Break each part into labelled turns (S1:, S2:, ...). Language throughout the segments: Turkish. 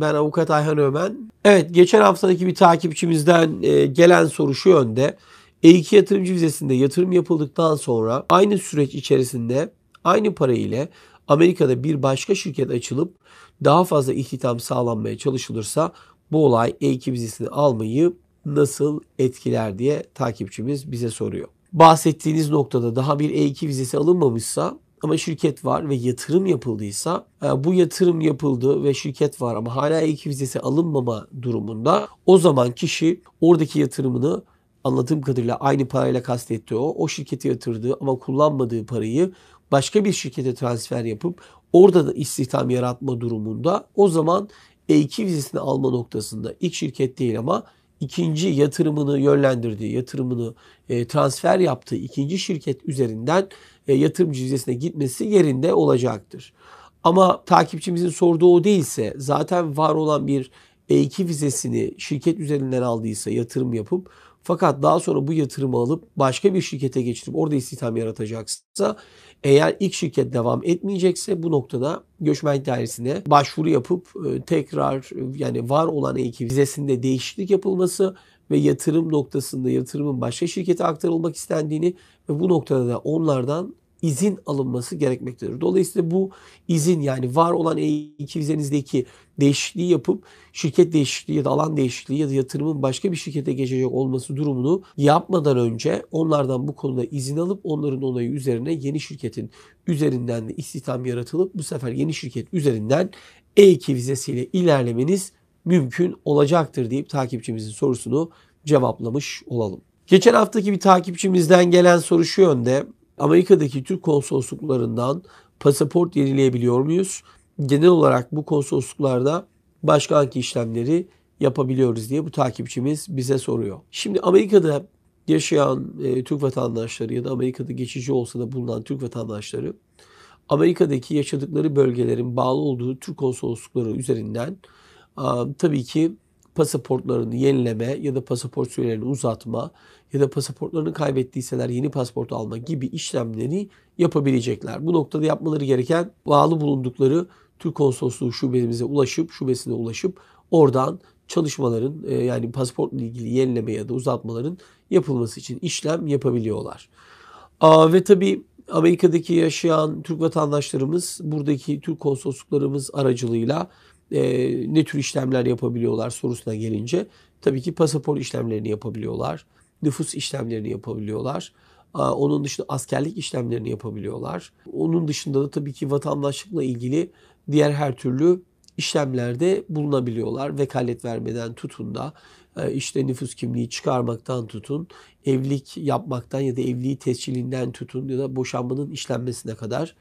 S1: Ben avukat Ayhan Ömen. Evet geçen haftadaki bir takipçimizden e, gelen soru şu yönde. E2 yatırımcı vizesinde yatırım yapıldıktan sonra aynı süreç içerisinde aynı para ile Amerika'da bir başka şirket açılıp daha fazla istihdam sağlanmaya çalışılırsa bu olay E2 vizesini almayı nasıl etkiler diye takipçimiz bize soruyor. Bahsettiğiniz noktada daha bir E2 vizesi alınmamışsa ama şirket var ve yatırım yapıldıysa e, bu yatırım yapıldı ve şirket var ama hala ek vizesi alınmama durumunda o zaman kişi oradaki yatırımını anladığım kadarıyla aynı parayla kastetti o. O şirkete yatırdığı ama kullanmadığı parayı başka bir şirkete transfer yapıp orada da istihdam yaratma durumunda o zaman E2 vizesini alma noktasında ilk şirket değil ama ikinci yatırımını yönlendirdiği, yatırımını e, transfer yaptığı ikinci şirket üzerinden e, yatırım yatırımcı gitmesi yerinde olacaktır. Ama takipçimizin sorduğu o değilse zaten var olan bir E2 vizesini şirket üzerinden aldıysa yatırım yapıp fakat daha sonra bu yatırımı alıp başka bir şirkete geçirip orada istihdam yaratacaksa eğer ilk şirket devam etmeyecekse bu noktada göçmen dairesine başvuru yapıp e, tekrar e, yani var olan E2 vizesinde değişiklik yapılması ve yatırım noktasında yatırımın başka şirkete aktarılmak istendiğini ve bu noktada da onlardan izin alınması gerekmektedir. Dolayısıyla bu izin yani var olan E2 vizenizdeki değişikliği yapıp şirket değişikliği ya da alan değişikliği ya da yatırımın başka bir şirkete geçecek olması durumunu yapmadan önce onlardan bu konuda izin alıp onların onayı üzerine yeni şirketin üzerinden de istihdam yaratılıp bu sefer yeni şirket üzerinden E2 vizesiyle ilerlemeniz mümkün olacaktır deyip takipçimizin sorusunu cevaplamış olalım. Geçen haftaki bir takipçimizden gelen soru şu yönde. Amerika'daki Türk konsolosluklarından pasaport yenileyebiliyor muyuz? Genel olarak bu konsolosluklarda başka hangi işlemleri yapabiliyoruz diye bu takipçimiz bize soruyor. Şimdi Amerika'da yaşayan e, Türk vatandaşları ya da Amerika'da geçici olsa da bulunan Türk vatandaşları Amerika'daki yaşadıkları bölgelerin bağlı olduğu Türk konsoloslukları üzerinden a, tabii ki pasaportlarını yenileme ya da pasaport sürelerini uzatma ya da pasaportlarını kaybettiyseler yeni pasaport alma gibi işlemleri yapabilecekler. Bu noktada yapmaları gereken bağlı bulundukları Türk konsolosluğu şubemize ulaşıp, şubesine ulaşıp oradan çalışmaların e, yani pasaportla ilgili yenileme ya da uzatmaların yapılması için işlem yapabiliyorlar. ve tabii Amerika'daki yaşayan Türk vatandaşlarımız buradaki Türk konsolosluklarımız aracılığıyla e, ne tür işlemler yapabiliyorlar sorusuna gelince tabii ki pasaport işlemlerini yapabiliyorlar. Nüfus işlemlerini yapabiliyorlar. onun dışında askerlik işlemlerini yapabiliyorlar. Onun dışında da tabii ki vatandaşlıkla ilgili diğer her türlü işlemlerde bulunabiliyorlar. Vekalet vermeden tutun da e, işte nüfus kimliği çıkarmaktan tutun, evlilik yapmaktan ya da evliliği tescilinden tutun ya da boşanmanın işlenmesine kadar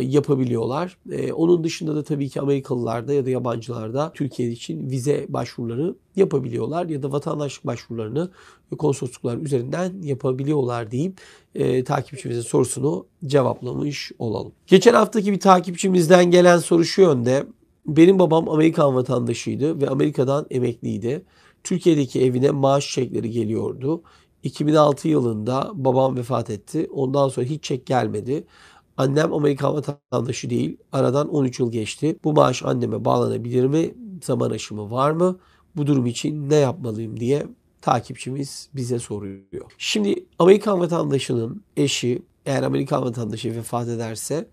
S1: yapabiliyorlar. E, onun dışında da tabii ki Amerikalılarda ya da yabancılarda Türkiye için vize başvuruları yapabiliyorlar ya da vatandaşlık başvurularını konsolosluklar üzerinden yapabiliyorlar deyip e, takipçimizin sorusunu cevaplamış olalım. Geçen haftaki bir takipçimizden gelen soru şu yönde. Benim babam Amerikan vatandaşıydı ve Amerika'dan emekliydi. Türkiye'deki evine maaş çekleri geliyordu. 2006 yılında babam vefat etti. Ondan sonra hiç çek gelmedi. Annem Amerikan vatandaşı değil. Aradan 13 yıl geçti. Bu maaş anneme bağlanabilir mi? Zaman aşımı var mı? Bu durum için ne yapmalıyım diye takipçimiz bize soruyor. Şimdi Amerikan vatandaşının eşi eğer Amerikan vatandaşı vefat ederse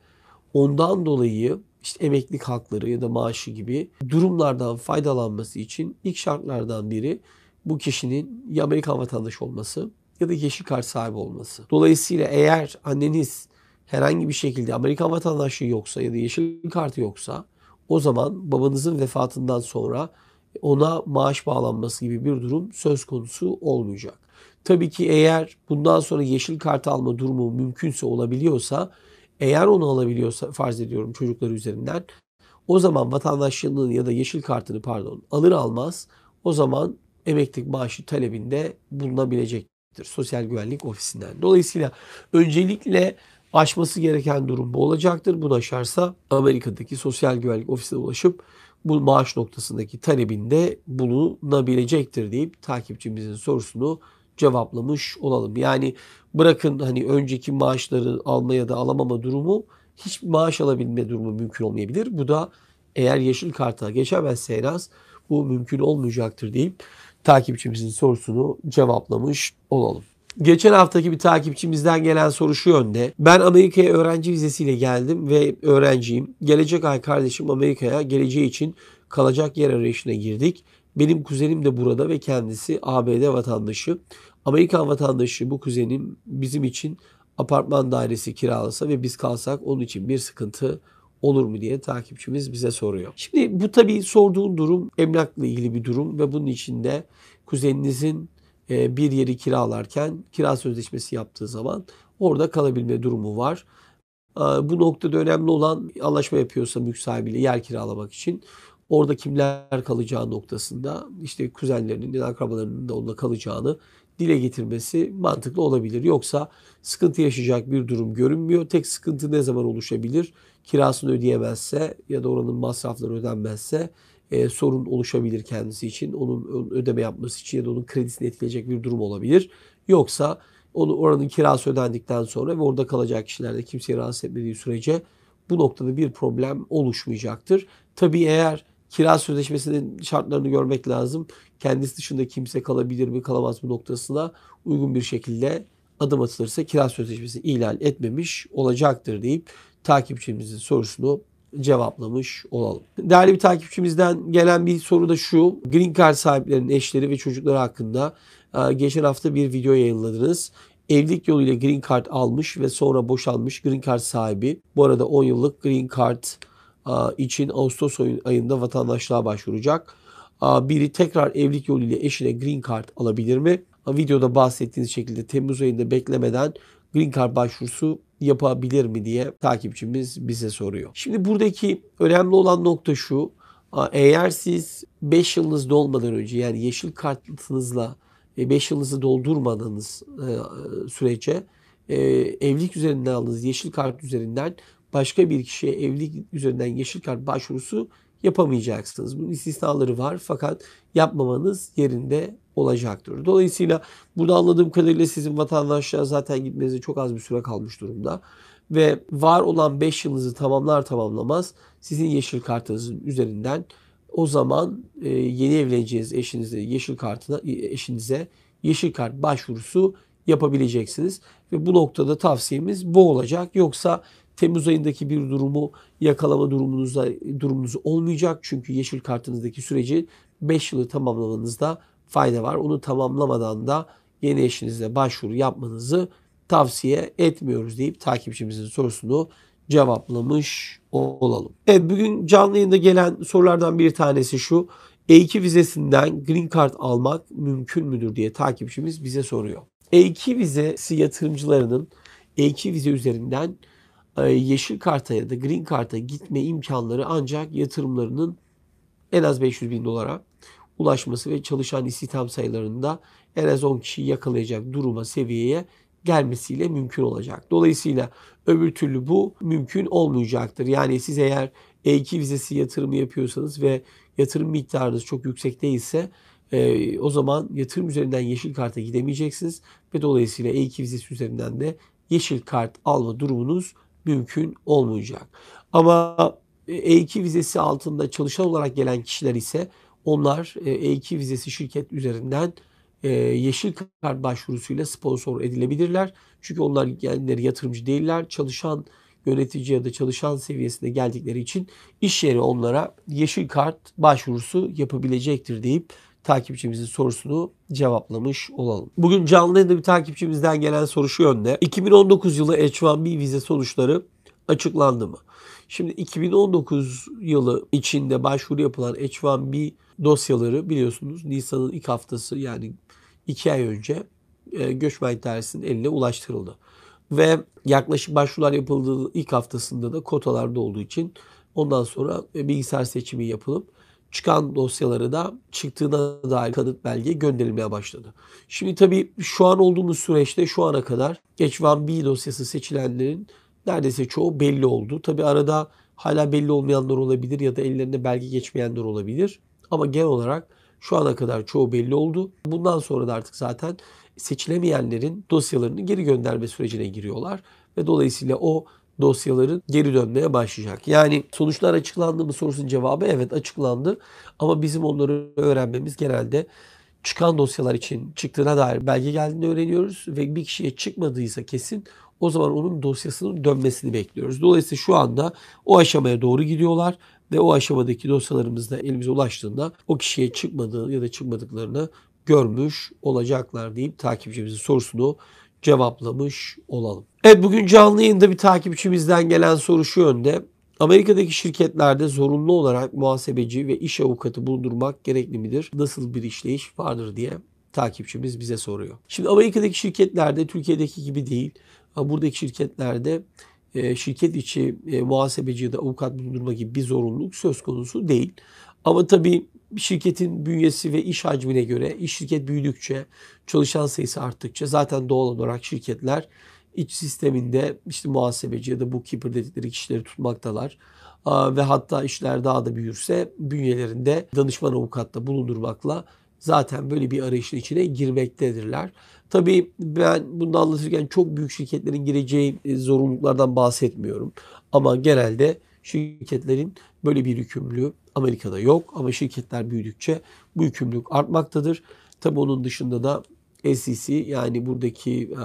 S1: ondan dolayı işte emeklilik hakları ya da maaşı gibi durumlardan faydalanması için ilk şartlardan biri bu kişinin ya Amerikan vatandaşı olması ya da yeşil kart sahibi olması. Dolayısıyla eğer anneniz herhangi bir şekilde Amerikan vatandaşlığı yoksa ya da yeşil kartı yoksa o zaman babanızın vefatından sonra ona maaş bağlanması gibi bir durum söz konusu olmayacak. Tabii ki eğer bundan sonra yeşil kart alma durumu mümkünse olabiliyorsa eğer onu alabiliyorsa farz ediyorum çocukları üzerinden o zaman vatandaşlığını ya da yeşil kartını pardon alır almaz o zaman emeklilik maaşı talebinde bulunabilecektir. Sosyal Güvenlik Ofisi'nden. Dolayısıyla öncelikle aşması gereken durum bu olacaktır. Bunu aşarsa Amerika'daki Sosyal Güvenlik Ofisi'ne ulaşıp bu maaş noktasındaki talebinde bulunabilecektir deyip takipçimizin sorusunu cevaplamış olalım. Yani bırakın hani önceki maaşları almaya da alamama durumu hiç maaş alabilme durumu mümkün olmayabilir. Bu da eğer yeşil karta geçemezse en az bu mümkün olmayacaktır deyip takipçimizin sorusunu cevaplamış olalım. Geçen haftaki bir takipçimizden gelen soru şu yönde. Ben Amerika'ya öğrenci vizesiyle geldim ve öğrenciyim. Gelecek ay kardeşim Amerika'ya geleceği için kalacak yer arayışına girdik. Benim kuzenim de burada ve kendisi ABD vatandaşı. Amerikan vatandaşı bu kuzenim bizim için apartman dairesi kiralasa ve biz kalsak onun için bir sıkıntı olur mu diye takipçimiz bize soruyor. Şimdi bu tabii sorduğun durum emlakla ilgili bir durum ve bunun içinde kuzeninizin e, bir yeri kiralarken kira sözleşmesi yaptığı zaman orada kalabilme durumu var. E, bu noktada önemli olan anlaşma yapıyorsa mülk sahibiyle yer kiralamak için orada kimler kalacağı noktasında işte kuzenlerinin, akrabalarının da onda kalacağını dile getirmesi mantıklı olabilir. Yoksa sıkıntı yaşayacak bir durum görünmüyor. Tek sıkıntı ne zaman oluşabilir? Kirasını ödeyemezse ya da oranın masrafları ödenmezse e, sorun oluşabilir kendisi için. Onun ödeme yapması için ya da onun kredisini etkileyecek bir durum olabilir. Yoksa onu oranın kirası ödendikten sonra ve orada kalacak kişilerde kimseyi rahatsız etmediği sürece bu noktada bir problem oluşmayacaktır. Tabii eğer kira sözleşmesinin şartlarını görmek lazım kendisi dışında kimse kalabilir mi kalamaz mı noktasına uygun bir şekilde adım atılırsa kira sözleşmesi ihlal etmemiş olacaktır deyip takipçimizin sorusunu cevaplamış olalım. Değerli bir takipçimizden gelen bir soru da şu. Green Card sahiplerinin eşleri ve çocukları hakkında e, geçen hafta bir video yayınladınız. Evlilik yoluyla Green Card almış ve sonra boşalmış Green Card sahibi. Bu arada 10 yıllık Green Card e, için Ağustos ayında vatandaşlığa başvuracak biri tekrar evlilik yoluyla eşine green card alabilir mi? Videoda bahsettiğiniz şekilde Temmuz ayında beklemeden green card başvurusu yapabilir mi diye takipçimiz bize soruyor. Şimdi buradaki önemli olan nokta şu. Eğer siz 5 yılınız dolmadan önce yani yeşil kartınızla 5 e, yılınızı doldurmadığınız e, sürece e, evlilik üzerinden aldığınız yeşil kart üzerinden başka bir kişiye evlilik üzerinden yeşil kart başvurusu yapamayacaksınız. Bunun istisnaları var fakat yapmamanız yerinde olacaktır. Dolayısıyla burada anladığım kadarıyla sizin vatandaşlığa zaten gitmenize çok az bir süre kalmış durumda. Ve var olan 5 yılınızı tamamlar tamamlamaz sizin yeşil kartınızın üzerinden o zaman e, yeni evleneceğiniz eşinize yeşil kartına e, eşinize yeşil kart başvurusu yapabileceksiniz ve bu noktada tavsiyemiz bu olacak. Yoksa Temmuz ayındaki bir durumu yakalama durumunuzda durumunuz olmayacak. Çünkü yeşil kartınızdaki süreci 5 yılı tamamlamanızda fayda var. Onu tamamlamadan da yeni eşinize başvuru yapmanızı tavsiye etmiyoruz deyip takipçimizin sorusunu cevaplamış olalım. Evet bugün canlı yayında gelen sorulardan bir tanesi şu. E2 vizesinden green card almak mümkün müdür diye takipçimiz bize soruyor. E2 vizesi yatırımcılarının E2 vize üzerinden e, yeşil karta ya da green karta gitme imkanları ancak yatırımlarının en az 500 bin dolara ulaşması ve çalışan istihdam sayılarında en az 10 kişi yakalayacak duruma seviyeye gelmesiyle mümkün olacak. Dolayısıyla öbür türlü bu mümkün olmayacaktır. Yani siz eğer E2 vizesi yatırımı yapıyorsanız ve yatırım miktarınız çok yüksek değilse e, o zaman yatırım üzerinden yeşil karta gidemeyeceksiniz ve dolayısıyla E2 vizesi üzerinden de yeşil kart alma durumunuz mümkün olmayacak. Ama E2 e vizesi altında çalışan olarak gelen kişiler ise onlar E2 e vizesi şirket üzerinden e, yeşil kart başvurusuyla sponsor edilebilirler. Çünkü onlar kendileri yatırımcı değiller. Çalışan yönetici ya da çalışan seviyesinde geldikleri için iş yeri onlara yeşil kart başvurusu yapabilecektir deyip takipçimizin sorusunu cevaplamış olalım. Bugün canlı yayında bir takipçimizden gelen soru şu yönde. 2019 yılı H1B vize sonuçları açıklandı mı? Şimdi 2019 yılı içinde başvuru yapılan H1B dosyaları biliyorsunuz Nisan'ın ilk haftası yani 2 ay önce e, göçmen idaresinin eline ulaştırıldı. Ve yaklaşık başvurular yapıldığı ilk haftasında da kotalarda olduğu için ondan sonra e, bilgisayar seçimi yapılıp çıkan dosyaları da çıktığına dair kanıt belge gönderilmeye başladı. Şimdi tabii şu an olduğumuz süreçte şu ana kadar geç Van B dosyası seçilenlerin neredeyse çoğu belli oldu. Tabii arada hala belli olmayanlar olabilir ya da ellerinde belge geçmeyenler olabilir. Ama genel olarak şu ana kadar çoğu belli oldu. Bundan sonra da artık zaten seçilemeyenlerin dosyalarını geri gönderme sürecine giriyorlar ve dolayısıyla o dosyaların geri dönmeye başlayacak. Yani sonuçlar açıklandı mı sorusunun cevabı evet açıklandı. Ama bizim onları öğrenmemiz genelde çıkan dosyalar için çıktığına dair belge geldiğini öğreniyoruz ve bir kişiye çıkmadıysa kesin o zaman onun dosyasının dönmesini bekliyoruz. Dolayısıyla şu anda o aşamaya doğru gidiyorlar ve o aşamadaki dosyalarımız da elimize ulaştığında o kişiye çıkmadığı ya da çıkmadıklarını görmüş olacaklar deyip takipçimizin sorusunu cevaplamış olalım. Evet bugün canlı yayında bir takipçimizden gelen soru şu yönde. Amerika'daki şirketlerde zorunlu olarak muhasebeci ve iş avukatı bulundurmak gerekli midir? Nasıl bir işleyiş vardır diye takipçimiz bize soruyor. Şimdi Amerika'daki şirketlerde Türkiye'deki gibi değil. buradaki şirketlerde e, şirket içi e, muhasebeci ya da avukat bulundurma gibi bir zorunluluk söz konusu değil. Ama tabii bir şirketin bünyesi ve iş hacmine göre iş şirket büyüdükçe, çalışan sayısı arttıkça zaten doğal olarak şirketler iç sisteminde işte muhasebeci ya da bu bookkeeper dedikleri kişileri tutmaktalar. Ve hatta işler daha da büyürse bünyelerinde danışman avukatta bulundurmakla zaten böyle bir arayışın içine girmektedirler. Tabii ben bunu anlatırken çok büyük şirketlerin gireceği e, zorunluluklardan bahsetmiyorum. Ama genelde Şirketlerin böyle bir yükümlülüğü Amerika'da yok ama şirketler büyüdükçe bu yükümlülük artmaktadır. Tabi onun dışında da SEC yani buradaki e,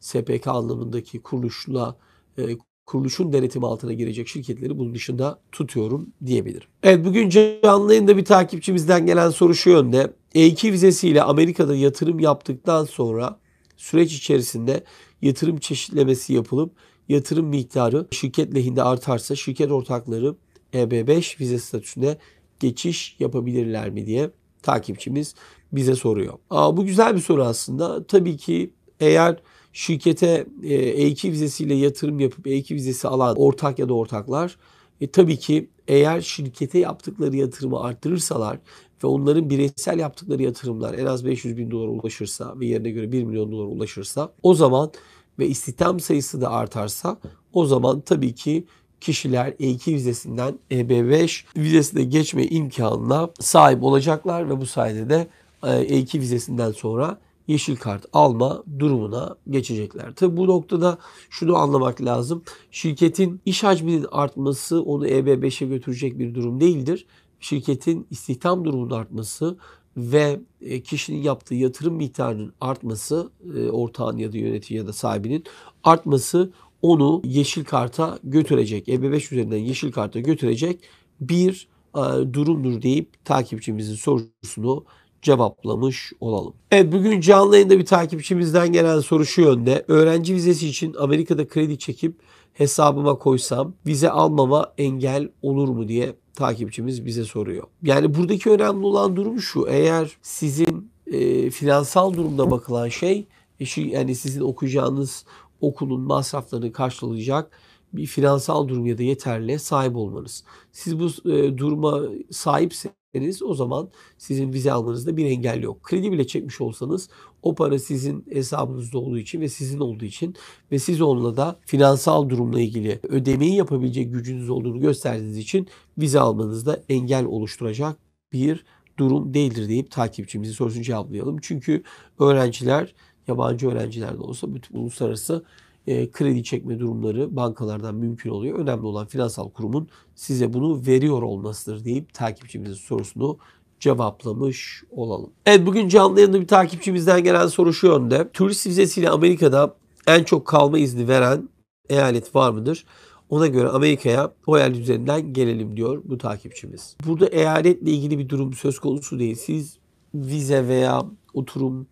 S1: SPK anlamındaki kuruluşla e, kuruluşun denetimi altına girecek şirketleri bunun dışında tutuyorum diyebilirim. Evet bugün canlı yayında bir takipçimizden gelen soru şu yönde. E2 vizesiyle Amerika'da yatırım yaptıktan sonra süreç içerisinde yatırım çeşitlemesi yapılıp yatırım miktarı şirket lehinde artarsa şirket ortakları EB5 vize statüsüne geçiş yapabilirler mi diye takipçimiz bize soruyor. Aa, bu güzel bir soru aslında. Tabii ki eğer şirkete E2 e vizesiyle yatırım yapıp E2 vizesi alan ortak ya da ortaklar e, tabii ki eğer şirkete yaptıkları yatırımı arttırırsalar ve onların bireysel yaptıkları yatırımlar en az 500 bin dolara ulaşırsa ve yerine göre 1 milyon dolara ulaşırsa o zaman ve istihdam sayısı da artarsa o zaman tabii ki kişiler E2 vizesinden EB5 vizesine geçme imkanına sahip olacaklar ve bu sayede de E2 e vizesinden sonra yeşil kart alma durumuna geçecekler. Tabi bu noktada şunu anlamak lazım. Şirketin iş hacminin artması onu EB5'e götürecek bir durum değildir. Şirketin istihdam durumunun artması ve e, kişinin yaptığı yatırım miktarının artması, e, ortağın ya da yönetici ya da sahibinin artması onu yeşil karta götürecek. EB5 üzerinden yeşil karta götürecek bir e, durumdur deyip takipçimizin sorusunu cevaplamış olalım. Evet bugün canlı yayında bir takipçimizden gelen soru şu yönde. Öğrenci vizesi için Amerika'da kredi çekip hesabıma koysam vize almama engel olur mu diye takipçimiz bize soruyor. Yani buradaki önemli olan durum şu. Eğer sizin e, finansal durumda bakılan şey e, yani sizin okuyacağınız okulun masraflarını karşılayacak bir finansal durum ya da yeterli sahip olmanız. Siz bu e, duruma sahipseniz çekmeniz o zaman sizin vize almanızda bir engel yok. Kredi bile çekmiş olsanız o para sizin hesabınızda olduğu için ve sizin olduğu için ve siz onunla da finansal durumla ilgili ödemeyi yapabilecek gücünüz olduğunu gösterdiğiniz için vize almanızda engel oluşturacak bir durum değildir deyip takipçimizin sorusunu cevaplayalım. Çünkü öğrenciler yabancı öğrenciler de olsa bütün uluslararası e, kredi çekme durumları bankalardan mümkün oluyor. Önemli olan finansal kurumun size bunu veriyor olmasıdır deyip takipçimizin sorusunu cevaplamış olalım. Evet bugün canlı yayında bir takipçimizden gelen soru şu yönde. Turist vizesiyle Amerika'da en çok kalma izni veren eyalet var mıdır? Ona göre Amerika'ya o el üzerinden gelelim diyor bu takipçimiz. Burada eyaletle ilgili bir durum söz konusu değil. Siz vize veya oturum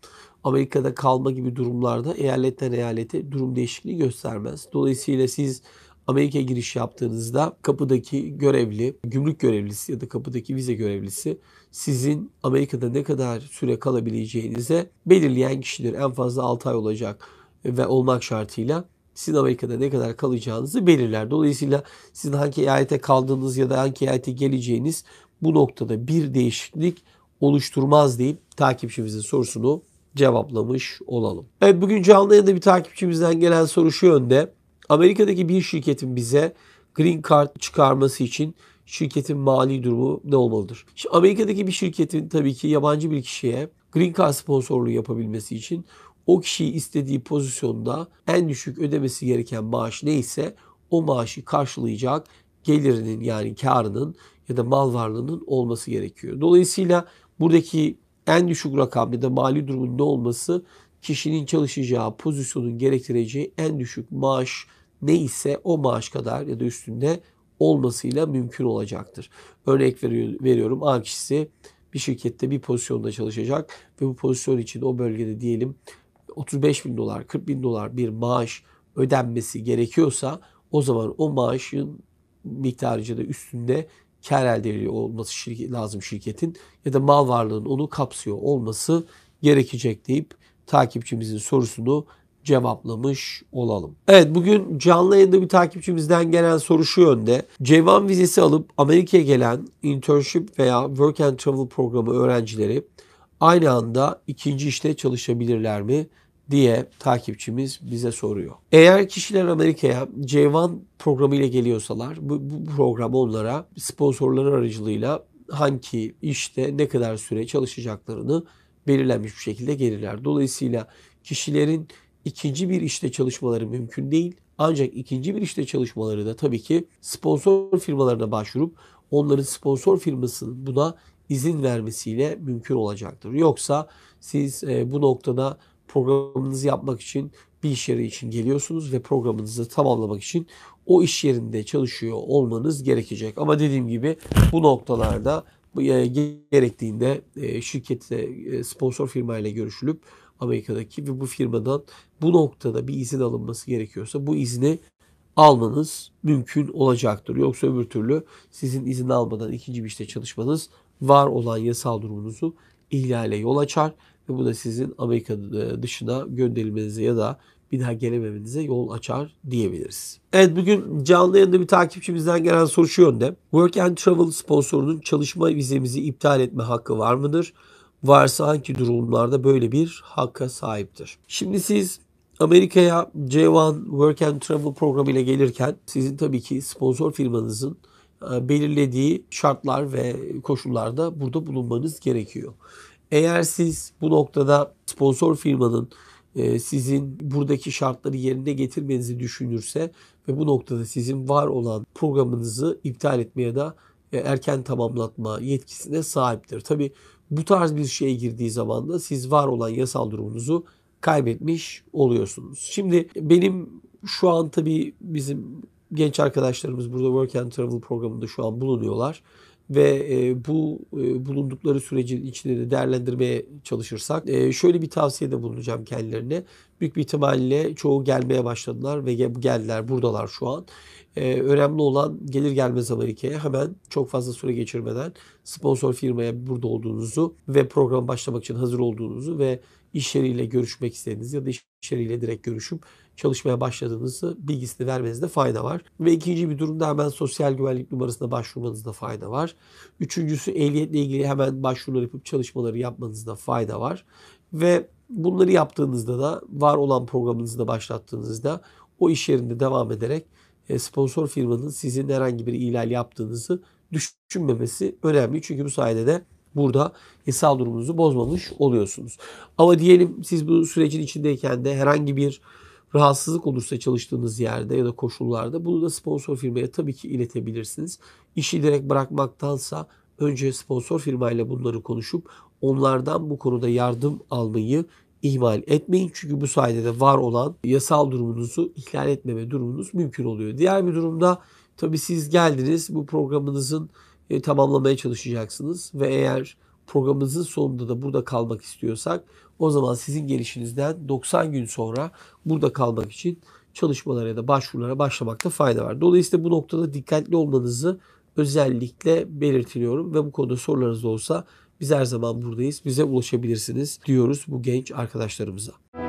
S1: Amerika'da kalma gibi durumlarda eyaletten eyalete durum değişikliği göstermez. Dolayısıyla siz Amerika giriş yaptığınızda kapıdaki görevli, gümrük görevlisi ya da kapıdaki vize görevlisi sizin Amerika'da ne kadar süre kalabileceğinize belirleyen kişidir. En fazla 6 ay olacak ve olmak şartıyla sizin Amerika'da ne kadar kalacağınızı belirler. Dolayısıyla sizin hangi eyalete kaldığınız ya da hangi eyalete geleceğiniz bu noktada bir değişiklik oluşturmaz deyip takipçimizin sorusunu cevaplamış olalım. Evet bugün canlı yayında bir takipçimizden gelen soru şu yönde. Amerika'daki bir şirketin bize green card çıkarması için şirketin mali durumu ne olmalıdır? Şimdi Amerika'daki bir şirketin tabii ki yabancı bir kişiye green card sponsorluğu yapabilmesi için o kişiyi istediği pozisyonda en düşük ödemesi gereken maaş neyse o maaşı karşılayacak gelirinin yani karının ya da mal varlığının olması gerekiyor. Dolayısıyla buradaki en düşük rakam ya da mali durumun ne olması kişinin çalışacağı pozisyonun gerektireceği en düşük maaş ne ise o maaş kadar ya da üstünde olmasıyla mümkün olacaktır. Örnek veriyorum A kişisi bir şirkette bir pozisyonda çalışacak ve bu pozisyon için o bölgede diyelim 35 bin dolar, 40 bin dolar bir maaş ödenmesi gerekiyorsa o zaman o maaşın miktarıca da üstünde kar elde olması şirket, lazım şirketin ya da mal varlığının onu kapsıyor olması gerekecek deyip takipçimizin sorusunu cevaplamış olalım. Evet bugün canlı yayında bir takipçimizden gelen soru şu yönde. Cevan vizesi alıp Amerika'ya gelen internship veya work and travel programı öğrencileri aynı anda ikinci işte çalışabilirler mi? diye takipçimiz bize soruyor. Eğer kişiler Amerika'ya C1 programı ile geliyorsalar bu, bu program onlara sponsorları aracılığıyla hangi işte ne kadar süre çalışacaklarını belirlenmiş bir şekilde gelirler. Dolayısıyla kişilerin ikinci bir işte çalışmaları mümkün değil. Ancak ikinci bir işte çalışmaları da tabii ki sponsor firmalarına başvurup onların sponsor firmasının buna izin vermesiyle mümkün olacaktır. Yoksa siz e, bu noktada programınızı yapmak için bir iş yeri için geliyorsunuz ve programınızı tamamlamak için o iş yerinde çalışıyor olmanız gerekecek. Ama dediğim gibi bu noktalarda e, gerektiğinde e, şirkette e, sponsor firmayla görüşülüp Amerika'daki ve bu firmadan bu noktada bir izin alınması gerekiyorsa bu izni almanız mümkün olacaktır. Yoksa öbür türlü sizin izin almadan ikinci bir işte çalışmanız var olan yasal durumunuzu ihlale yol açar ve bu da sizin Amerika e, dışına gönderilmenize ya da bir daha gelememenize yol açar diyebiliriz. Evet bugün canlı yayında bir takipçimizden gelen soru şu yönde. Work and Travel sponsorunun çalışma vizemizi iptal etme hakkı var mıdır? Varsa hangi durumlarda böyle bir hakka sahiptir? Şimdi siz Amerika'ya c 1 Work and Travel programı ile gelirken sizin tabii ki sponsor firmanızın e, belirlediği şartlar ve koşullarda burada bulunmanız gerekiyor. Eğer siz bu noktada sponsor firmanın e, sizin buradaki şartları yerine getirmenizi düşünürse ve bu noktada sizin var olan programınızı iptal etmeye da e, erken tamamlatma yetkisine sahiptir. Tabi bu tarz bir şeye girdiği zaman da siz var olan yasal durumunuzu kaybetmiş oluyorsunuz. Şimdi benim şu an tabi bizim genç arkadaşlarımız burada Work and Travel programında şu an bulunuyorlar ve e, bu e, bulundukları sürecin içinde de değerlendirmeye çalışırsak e, şöyle bir tavsiyede bulunacağım kendilerine. Büyük bir ihtimalle çoğu gelmeye başladılar ve geldiler buradalar şu an. E, önemli olan gelir gelmez Amerika'ya hemen çok fazla süre geçirmeden sponsor firmaya burada olduğunuzu ve program başlamak için hazır olduğunuzu ve iş yeriyle görüşmek istediğiniz ya da iş yeriyle direkt görüşüp çalışmaya başladığınızı bilgisini vermenizde fayda var. Ve ikinci bir durumda hemen sosyal güvenlik numarasına başvurmanızda fayda var. Üçüncüsü ehliyetle ilgili hemen başvurular yapıp çalışmaları yapmanızda fayda var. Ve bunları yaptığınızda da var olan programınızı da başlattığınızda o iş yerinde devam ederek e, sponsor firmanın sizin herhangi bir ihlal yaptığınızı düşünmemesi önemli. Çünkü bu sayede de burada yasal durumunuzu bozmamış oluyorsunuz. Ama diyelim siz bu sürecin içindeyken de herhangi bir rahatsızlık olursa çalıştığınız yerde ya da koşullarda bunu da sponsor firmaya tabii ki iletebilirsiniz. İşi direkt bırakmaktansa önce sponsor firmayla bunları konuşup onlardan bu konuda yardım almayı ihmal etmeyin. Çünkü bu sayede de var olan yasal durumunuzu ihlal etmeme durumunuz mümkün oluyor. Diğer bir durumda tabii siz geldiniz bu programınızın e, tamamlamaya çalışacaksınız ve eğer programımızın sonunda da burada kalmak istiyorsak o zaman sizin gelişinizden 90 gün sonra burada kalmak için çalışmalara ya da başvurulara başlamakta fayda var. Dolayısıyla bu noktada dikkatli olmanızı özellikle belirtiliyorum ve bu konuda sorularınız olsa biz her zaman buradayız. Bize ulaşabilirsiniz diyoruz bu genç arkadaşlarımıza.